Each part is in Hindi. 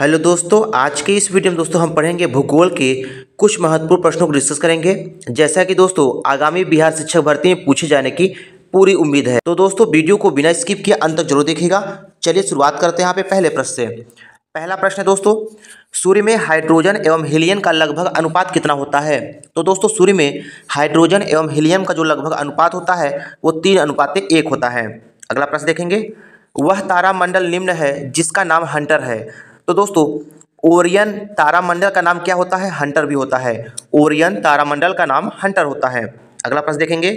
हेलो दोस्तों आज के इस वीडियो में दोस्तों हम पढ़ेंगे भूगोल के कुछ महत्वपूर्ण प्रश्नों को डिस्कस करेंगे जैसा कि दोस्तों आगामी बिहार शिक्षक भर्ती में पूछे जाने की पूरी उम्मीद है तो दोस्तों वीडियो को बिना स्किप किए अंत तक जरूर देखिएगा चलिए शुरुआत करते हैं यहाँ पे पहले प्रश्न से पहला प्रश्न है दोस्तों सूर्य में हाइड्रोजन एवं हीलियम का लगभग अनुपात कितना होता है तो दोस्तों सूर्य में हाइड्रोजन एवं हीलियम का जो लगभग अनुपात होता है वो तीन अनुपात एक होता है अगला प्रश्न देखेंगे वह तारामंडल निम्न है जिसका नाम हंटर है तो दोस्तों ओरियन तारामंडल का नाम क्या होता है हंटर भी होता है ओरियन तारामंडल का नाम हंटर होता है अगला प्रश्न देखेंगे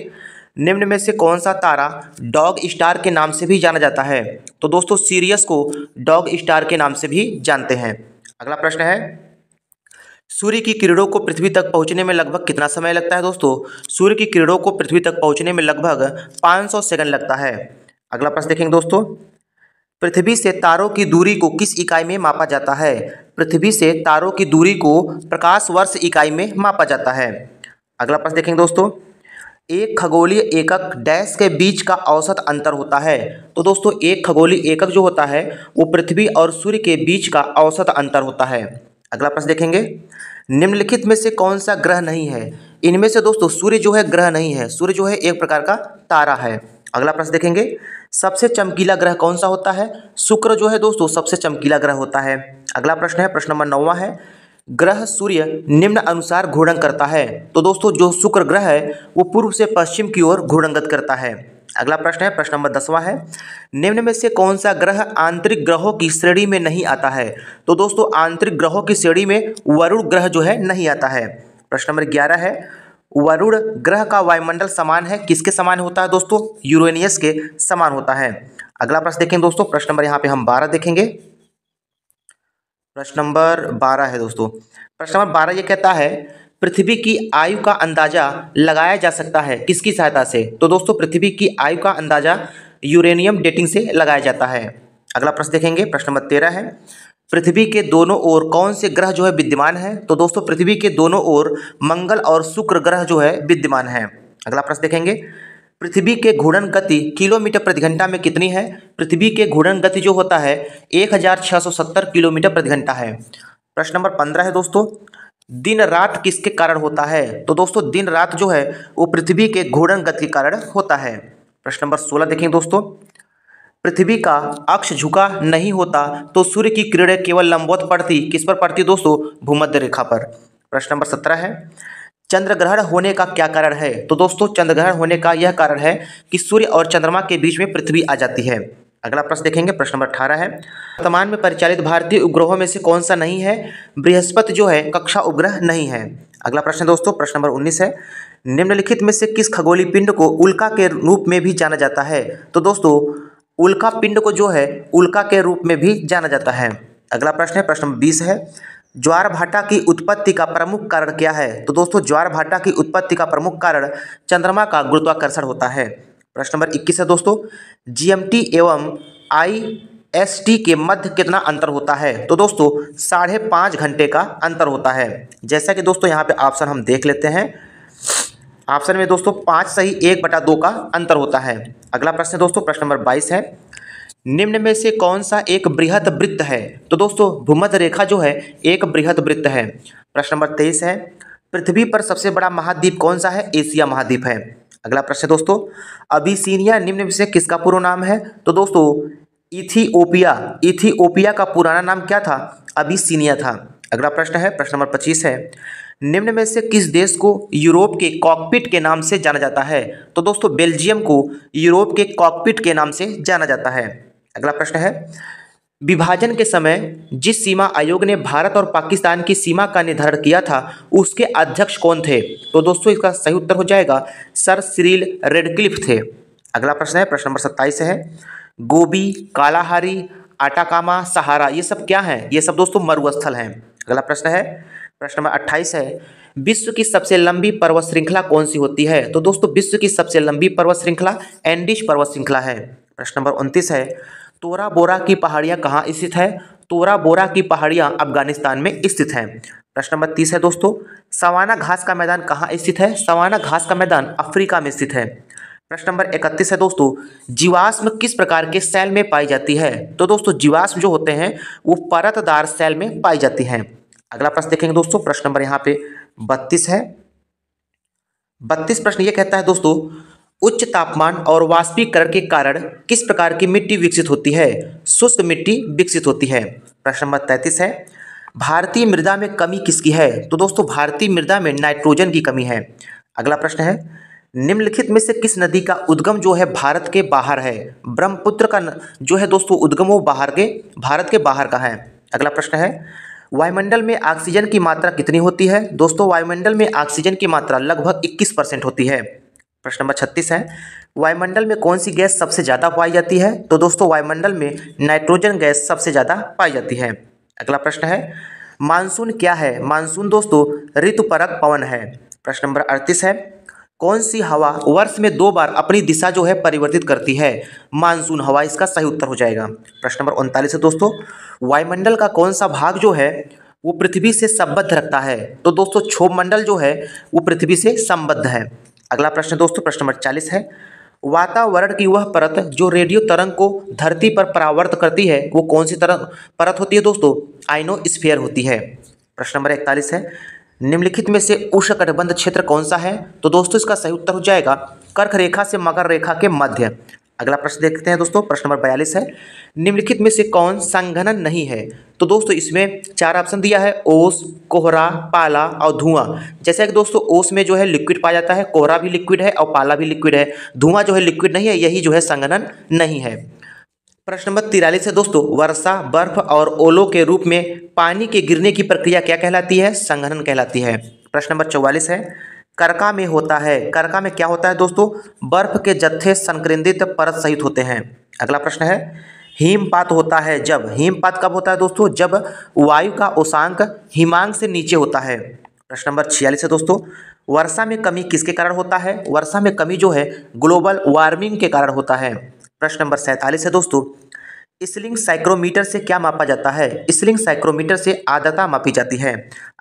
निम्न में से कौन सा तारा डॉग स्टार के नाम से भी जाना जाता है तो दोस्तों सीरियस को डॉग स्टार के नाम से भी जानते हैं अगला प्रश्न है सूर्य की किरणों को पृथ्वी तक पहुंचने में लगभग कितना समय लगता है दोस्तों सूर्य की किरणों को पृथ्वी तक पहुंचने में लगभग 500 सेकंड लगता है अगला प्रश्न देखेंगे दोस्तों पृथ्वी से तारों की दूरी को किस इकाई में मापा जाता है पृथ्वी से तारों की दूरी को प्रकाश वर्ष इकाई में मापा जाता है अगला प्रश्न देखेंगे दोस्तों एक खगोलीय एकक डैश के बीच का औसत अंतर होता है तो दोस्तों एक खगोलीय एकक जो होता है वो पृथ्वी और सूर्य के बीच का औसत अंतर होता है अगला प्रश्न देखेंगे निम्नलिखित में से कौन सा ग्रह नहीं है इनमें से दोस्तों सूर्य जो है ग्रह नहीं है सूर्य जो है एक प्रकार का तारा है अगला प्रश्न देखेंगे सबसे चमकीला ग्रह कौन सा होता है शुक्र जो है दोस्तों सबसे चमकीला ग्रह होता है अगला प्रश्न है प्रश्न नंबर नौवा है ग्रह सूर्य निम्न अनुसार घूर्णन करता है तो दोस्तों जो शुक्र ग्रह है वो पूर्व से पश्चिम की ओर घूर्णंगत करता है अगला प्रश्न है प्रश्न नंबर दसवां है निम्न में से कौन सा ग्रह आंतरिक ग्रहों की श्रेणी में नहीं आता है तो दोस्तों आंतरिक ग्रहों की श्रेणी में वरुण ग्रह जो है नहीं आता है प्रश्न नंबर ग्यारह है वरुण ग्रह का वायुमंडल समान है किसके समान होता है दोस्तों यूरेनियस के समान होता है अगला प्रश्न देखें दोस्तों प्रश्न नंबर यहाँ पे हम बारह देखेंगे प्रश्न नंबर बारह है दोस्तों प्रश्न नंबर बारह ये कहता है पृथ्वी की आयु का अंदाजा लगाया जा सकता है किसकी सहायता से तो दोस्तों पृथ्वी की आयु का अंदाजा यूरेनियम डेटिंग से लगाया जाता है अगला प्रश्न देखेंगे प्रश्न नंबर तेरह है पृथ्वी के दोनों ओर कौन से ग्रह जो है विद्यमान है तो दोस्तों पृथ्वी के दोनों ओर मंगल और शुक्र ग्रह जो है विद्यमान है अगला प्रश्न देखेंगे पृथ्वी के घूर्णन गति किलोमीटर प्रति घंटा में कितनी है पृथ्वी के घूर्णन गति जो होता है 1670 किलोमीटर प्रति घंटा है प्रश्न नंबर पंद्रह है दोस्तों दिन रात किसके कारण होता है तो दोस्तों दिन रात जो है वो पृथ्वी के घूर्णन गति के कारण होता है प्रश्न नंबर सोलह देखेंगे दोस्तों पृथ्वी का अक्ष झुका नहीं होता तो सूर्य की किरणें केवल लंबवत पड़ती किस पर पड़ती दोस्तों भूमध्य रेखा पर प्रश्न नंबर सत्रह है चंद्र ग्रहण होने का क्या कारण है तो दोस्तों चंद्र ग्रहण होने का यह कारण है कि सूर्य और चंद्रमा के बीच में पृथ्वी आ जाती है अगला प्रश्न देखेंगे प्रश्न नंबर अठारह है वर्तमान में परिचालित भारतीय उपग्रहों में से कौन सा नहीं है बृहस्पति जो है कक्षा उपग्रह नहीं है अगला प्रश्न दोस्तों प्रश्न नंबर उन्नीस है निम्नलिखित में से किस खगोली पिंड को उल्का के रूप में भी जाना जाता है तो दोस्तों उल्का पिंड को जो है उल्का के रूप में भी जाना जाता है अगला प्रश्न है प्रश्न बीस है ज्वार भाटा की उत्पत्ति का प्रमुख कारण क्या है तो दोस्तों ज्वार भाटा की उत्पत्ति का प्रमुख कारण चंद्रमा का गुरुत्वाकर्षण होता है प्रश्न नंबर इक्कीस है दोस्तों जीएमटी एवं आई एस टी के मध्य कितना अंतर होता है तो दोस्तों साढ़े पाँच घंटे का अंतर होता है जैसा कि दोस्तों यहाँ पे ऑप्शन हम देख लेते हैं ऑप्शन में दोस्तों पाँच सही एक बटा दो का अंतर होता है अगला प्रश्न दोस्तों प्रश्न नंबर बाईस है निम्न में से कौन सा एक बृहद वृत्त है तो दोस्तों भूमध रेखा जो है एक बृहद वृत्त है प्रश्न नंबर तेईस है पृथ्वी पर सबसे बड़ा महाद्वीप कौन सा है एशिया महाद्वीप है अगला प्रश्न दोस्तों अबिसीनिया निम्न में से किसका पूर्व नाम है तो दोस्तों इथियोपिया इथियोपिया का पुराना नाम क्या था अबिसीनिया था अगला प्रश्न है प्रश्न नंबर पच्चीस है निम्न में से किस देश को यूरोप के कॉकपिट के नाम से जाना जाता है तो दोस्तों बेल्जियम को यूरोप के कॉकपिट के नाम से जाना जाता है अगला प्रश्न है विभाजन के समय जिस सीमा आयोग ने भारत और पाकिस्तान की सीमा का निर्धारण किया था उसके अध्यक्ष कौन थे तो दोस्तों इसका सही उत्तर हो जाएगा सर सिरिल रेडक्लिफ थे अगला प्रश्न है प्रश्न नंबर सत्ताईस है गोबी कालाहारी आटाकामा सहारा ये सब क्या है ये सब दोस्तों मरुस्थल हैं अगला प्रश्न है प्रश्न नंबर अट्ठाईस है विश्व की सबसे लंबी पर्वत श्रृंखला कौन सी होती है तो दोस्तों विश्व की सबसे लंबी पर्वत श्रृंखला एंडिश पर्वत श्रृंखला है प्रश्न नंबर उनतीस है तोरा बोरा की पहाड़ियाँ कहाँ स्थित है तोरा बोरा की पहाड़ियाँ अफगानिस्तान में स्थित हैं प्रश्न नंबर तीस है दोस्तों सवाना घास का मैदान कहाँ स्थित है सवाना घास का मैदान अफ्रीका में स्थित है प्रश्न नंबर इकतीस है दोस्तों जीवाश्म किस प्रकार के सेल में पाई जाती है तो दोस्तों जीवाश्म जो होते हैं वो परतदार सेल में पाई जाती हैं अगला प्रश्न देखेंगे दोस्तों प्रश्न नंबर यहाँ पे बत्तीस है बत्तीस प्रश्न ये कहता है दोस्तों उच्च तापमान और वाष्पीकरण के कारण किस प्रकार की मिट्टी विकसित होती है शुष्क मिट्टी विकसित होती है प्रश्न नंबर तैतीस है भारतीय मृदा में कमी किसकी है तो दोस्तों भारतीय मृदा में नाइट्रोजन की कमी है अगला प्रश्न है निम्नलिखित में से किस नदी का उद्गम जो है भारत के बाहर है ब्रह्मपुत्र का न, जो है दोस्तों उद्गम वो बाहर के भारत के बाहर का है अगला प्रश्न है वायुमंडल में ऑक्सीजन की मात्रा कितनी होती है दोस्तों वायुमंडल में ऑक्सीजन की मात्रा लगभग 21 परसेंट होती है प्रश्न नंबर छत्तीस है वायुमंडल में कौन सी गैस सबसे ज़्यादा पाई जाती है तो दोस्तों वायुमंडल में नाइट्रोजन गैस सबसे ज़्यादा पाई जाती है अगला प्रश्न है मानसून क्या है मानसून दोस्तों ऋतुपरक पवन है प्रश्न नंबर अड़तीस है कौन सी हवा वर्ष में दो बार अपनी दिशा जो है परिवर्तित करती है मानसून हवा इसका सही उत्तर हो जाएगा प्रश्न नंबर उनतालीस है दोस्तों वायुमंडल का कौन सा भाग जो है वो पृथ्वी से संबद्ध रखता है तो दोस्तों क्षोभ मंडल जो है वो पृथ्वी से संबद्ध है अगला प्रश्न दोस्तों प्रश्न नंबर चालीस है वातावरण की वह परत जो रेडियो तरंग को धरती पर परावर्त करती है वो कौन सी तरंग परत होती है दोस्तों आइनो होती है प्रश्न नंबर इकतालीस है निम्नलिखित में से उष्णकटिबंध क्षेत्र कौन सा है तो दोस्तों इसका सही उत्तर हो जाएगा कर्क रेखा से मकर रेखा के मध्य अगला प्रश्न देखते हैं दोस्तों प्रश्न नंबर बयालीस है निम्नलिखित में से कौन संघनन नहीं है तो दोस्तों इसमें चार ऑप्शन दिया है ओस कोहरा पाला और धुआं जैसे कि दोस्तों ओस में जो है लिक्विड पाया जाता है कोहरा भी लिक्विड है और पाला भी लिक्विड है धुआं जो है लिक्विड नहीं है यही जो है संघनन नहीं है प्रश्न नंबर तिरालीस है दोस्तों वर्षा बर्फ और ओलो के रूप में पानी के गिरने की प्रक्रिया क्या कहलाती है संघनन कहलाती है प्रश्न नंबर चौवालीस है करका में होता है करका में क्या होता है दोस्तों बर्फ के जत्थे संकेंद्रित परत सहित होते हैं अगला प्रश्न है हिमपात होता है जब हिमपात कब होता है दोस्तों जब वायु का उषांक हिमांक से नीचे होता है प्रश्न नंबर छियालीस है दोस्तों वर्षा में कमी किसके कारण होता है वर्षा में कमी जो है ग्लोबल वार्मिंग के कारण होता है प्रश्न नंबर सैंतालीस है दोस्तों स्लिंग साइक्रोमीटर से क्या मापा जाता है स्लिंग साइक्रोमीटर से आदता मापी जाती है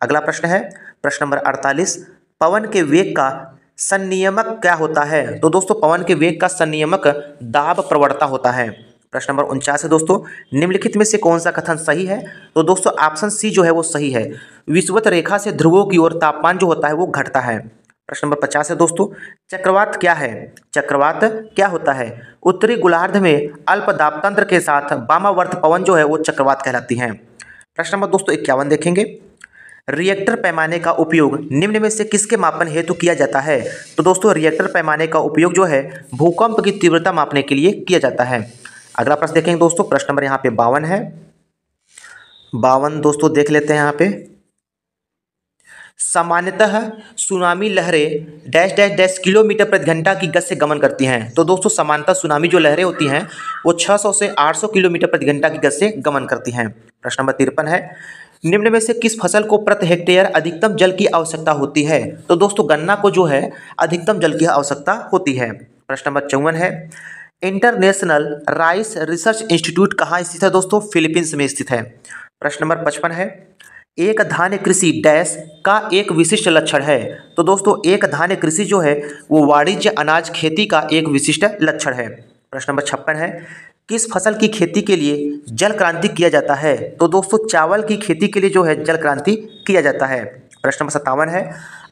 अगला प्रश्न है प्रश्न नंबर अड़तालीस पवन के वेग का संनियमक क्या होता है तो दोस्तों पवन के वेग का संनियमक दाब प्रवणता होता है प्रश्न नंबर उनचास है दोस्तों निम्नलिखित में से कौन सा कथन सही है तो दोस्तों ऑप्शन सी जो है वो सही है विश्वत रेखा से ध्रुवों की ओर तापमान जो होता है वो घटता है प्रश्न नंबर पचास है दोस्तों चक्रवात क्या है चक्रवात क्या होता है उत्तरी गोलार्ध में अल्प दापतंत्र के साथ बामावर्त पवन जो है वो चक्रवात कहलाती हैं प्रश्न नंबर दोस्तों इक्यावन देखेंगे रिएक्टर पैमाने का उपयोग निम्न में से किसके मापन हेतु किया जाता है तो दोस्तों रिएक्टर पैमाने का उपयोग जो है भूकंप की तीव्रता मापने के लिए किया जाता है अगला प्रश्न देखेंगे दोस्तों प्रश्न नंबर यहाँ पे बावन है बावन दोस्तों देख लेते हैं यहाँ पे सामान्यतः सुनामी लहरें डैश डैश डैश किलोमीटर प्रति घंटा की गति से गमन करती हैं तो दोस्तों सामान्यतः सुनामी जो लहरें होती हैं वो 600 से 800 किलोमीटर प्रति घंटा की गति से गमन करती हैं प्रश्न नंबर तिरपन है निम्न में से किस फसल को प्रति हेक्टेयर अधिकतम जल की आवश्यकता होती है तो दोस्तों गन्ना को जो है अधिकतम जल की आवश्यकता होती है प्रश्न नंबर चौवन है इंटरनेशनल राइस रिसर्च इंस्टीट्यूट कहाँ स्थित है दोस्तों फिलीपींस में स्थित है प्रश्न नंबर पचपन है एक धान्य कृषि डैश का एक विशिष्ट लक्षण है तो दोस्तों एक धान्य कृषि जो है वो वाणिज्य अनाज खेती का एक विशिष्ट लक्षण है प्रश्न नंबर छप्पन है किस फसल की खेती के लिए जल क्रांति किया जाता है तो दोस्तों चावल की खेती के लिए जो है जल क्रांति किया जाता है प्रश्न नंबर सत्तावन है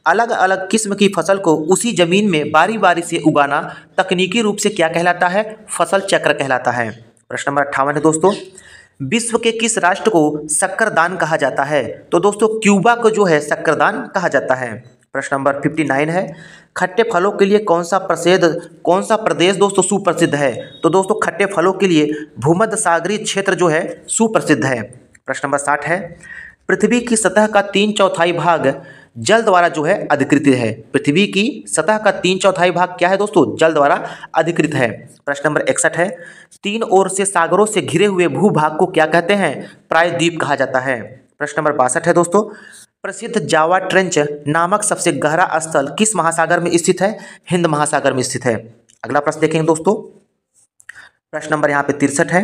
अलग अलग किस्म की फसल को उसी ज़मीन में बारी बारी से उगाना तकनीकी रूप से क्या कहलाता है फसल चक्र कहलाता है प्रश्न नंबर अट्ठावन है दोस्तों विश्व के किस राष्ट्र को शक्करदान कहा जाता है तो दोस्तों क्यूबा को जो है शक्करदान कहा जाता है प्रश्न नंबर फिफ्टी नाइन है खट्टे फलों के लिए कौन सा प्रसिद्ध कौन सा प्रदेश दोस्तों सुप्रसिद्ध है तो दोस्तों खट्टे फलों के लिए भूमध्य सागरी क्षेत्र जो है सुप्रसिद्ध है प्रश्न नंबर साठ है पृथ्वी की सतह का तीन चौथाई भाग जल द्वारा जो है अधिकृत है पृथ्वी की सतह का तीन चौथाई भाग क्या है दोस्तों जल द्वारा अधिकृत है प्रश्न नंबर इकसठ है तीन ओर से सागरों से घिरे हुए भूभाग को क्या कहते हैं प्रायद्वीप कहा जाता है प्रश्न नंबर बासठ है दोस्तों प्रसिद्ध जावा ट्रेंच नामक सबसे गहरा स्थल किस महासागर में स्थित है हिंद महासागर में स्थित है अगला प्रश्न देखेंगे दोस्तों प्रश्न नंबर यहाँ पे तिरसठ है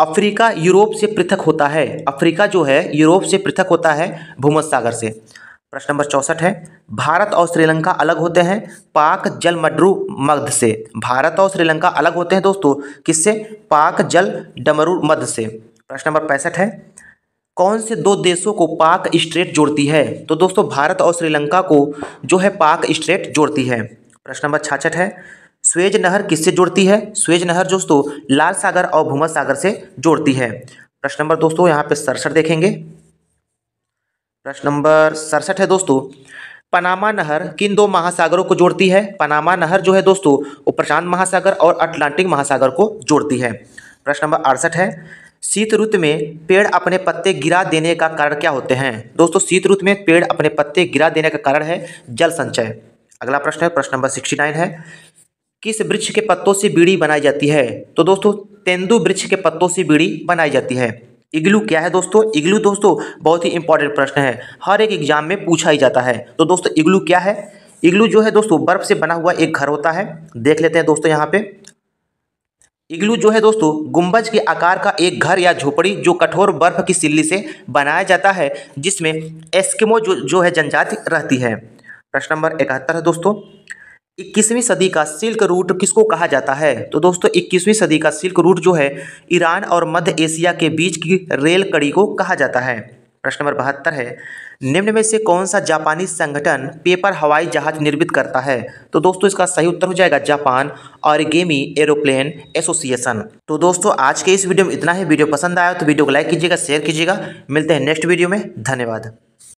अफ्रीका यूरोप से पृथक होता है अफ्रीका जो है यूरोप से पृथक होता है भूमध्य सागर से प्रश्न नंबर चौसठ है भारत और श्रीलंका अलग होते हैं पाक जल मडरू मध्य से भारत और श्रीलंका अलग होते हैं दोस्तों किससे पाक जल डमरू मध्य से प्रश्न नंबर पैंसठ है कौन से दो देशों को पाक स्ट्रेट जोड़ती है तो दोस्तों भारत और श्रीलंका को जो है पाक स्ट्रेट जोड़ती है प्रश्न नंबर छाछठ है स्वेज नहर किससे जोड़ती है स्वेज नहर दोस्तों लाल सागर और भूमध सागर से जोड़ती है प्रश्न नंबर दोस्तों यहाँ पे सरसर देखेंगे प्रश्न नंबर सड़सठ है दोस्तों पनामा नहर किन दो महासागरों को जोड़ती है पनामा नहर जो है दोस्तों वो प्रशांत महासागर और अटलांटिक महासागर को जोड़ती है प्रश्न नंबर अड़सठ है शीत ऋतु में पेड़ अपने पत्ते गिरा देने का कारण क्या होते हैं दोस्तों शीत ऋतु में पेड़ अपने पत्ते गिरा देने का कारण है जल संचय अगला प्रश्न है प्रश्न नंबर सिक्सटी नाइन है किस वृक्ष के पत्तों से बीड़ी बनाई जाती है तो दोस्तों तेंदु वृक्ष के पत्तों से बीड़ी बनाई जाती है इग्लू क्या है दोस्तों इग्लू दोस्तों बहुत ही इंपॉर्टेंट प्रश्न है हर एक एग्जाम में पूछा ही जाता है तो दोस्तों इग्लू क्या है इग्लू जो है दोस्तों बर्फ से बना हुआ एक घर होता है देख लेते हैं दोस्तों यहाँ पे इग्लू जो है दोस्तों गुंबज के आकार का एक घर या झोपड़ी जो कठोर बर्फ की सिल्ली से बनाया जाता है जिसमें एस्किमो जो जो है जनजाति रहती है प्रश्न नंबर इकहत्तर है दोस्तों इक्कीसवीं सदी का सिल्क रूट किसको कहा जाता है तो दोस्तों इक्कीसवीं सदी का सिल्क रूट जो है ईरान और मध्य एशिया के बीच की रेल कड़ी को कहा जाता है प्रश्न नंबर बहत्तर है निम्न में से कौन सा जापानी संगठन पेपर हवाई जहाज निर्मित करता है तो दोस्तों इसका सही उत्तर हो जाएगा जापान और गेमी एरोप्लेन एसोसिएशन तो दोस्तों आज के इस वीडियो में इतना ही वीडियो पसंद आया तो वीडियो को लाइक कीजिएगा शेयर कीजिएगा मिलते हैं नेक्स्ट वीडियो में धन्यवाद